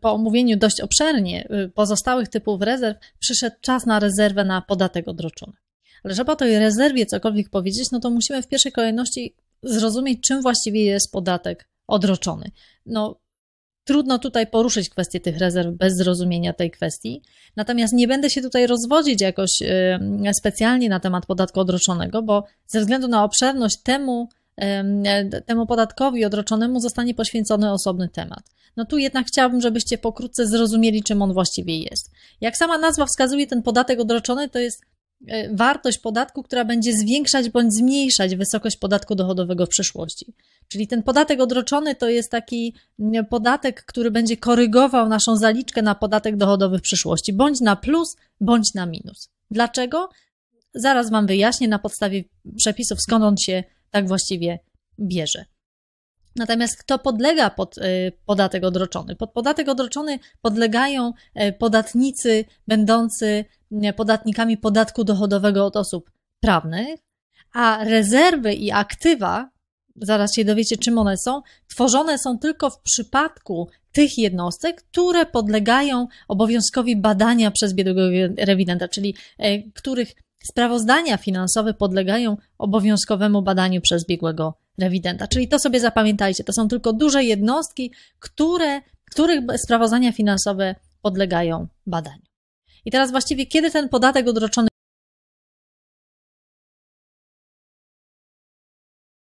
po omówieniu dość obszernie y, pozostałych typów rezerw przyszedł czas na rezerwę na podatek odroczony. Ale żeby o tej rezerwie cokolwiek powiedzieć, no to musimy w pierwszej kolejności zrozumieć, czym właściwie jest podatek odroczony. No, Trudno tutaj poruszyć kwestię tych rezerw bez zrozumienia tej kwestii. Natomiast nie będę się tutaj rozwodzić jakoś y, specjalnie na temat podatku odroczonego, bo ze względu na obszerność temu E, temu podatkowi odroczonemu zostanie poświęcony osobny temat. No tu jednak chciałabym, żebyście pokrótce zrozumieli, czym on właściwie jest. Jak sama nazwa wskazuje, ten podatek odroczony to jest e, wartość podatku, która będzie zwiększać bądź zmniejszać wysokość podatku dochodowego w przyszłości. Czyli ten podatek odroczony to jest taki podatek, który będzie korygował naszą zaliczkę na podatek dochodowy w przyszłości, bądź na plus, bądź na minus. Dlaczego? Zaraz Wam wyjaśnię na podstawie przepisów, skąd on się tak właściwie bierze. Natomiast kto podlega pod y, podatek odroczony? Pod podatek odroczony podlegają y, podatnicy będący y, podatnikami podatku dochodowego od osób prawnych, a rezerwy i aktywa, zaraz się dowiecie czym one są, tworzone są tylko w przypadku tych jednostek, które podlegają obowiązkowi badania przez biegłego rewidenta, czyli których Sprawozdania finansowe podlegają obowiązkowemu badaniu przez biegłego rewidenta. Czyli to sobie zapamiętajcie, to są tylko duże jednostki, które, których sprawozdania finansowe podlegają badaniu. I teraz właściwie kiedy ten podatek odroczony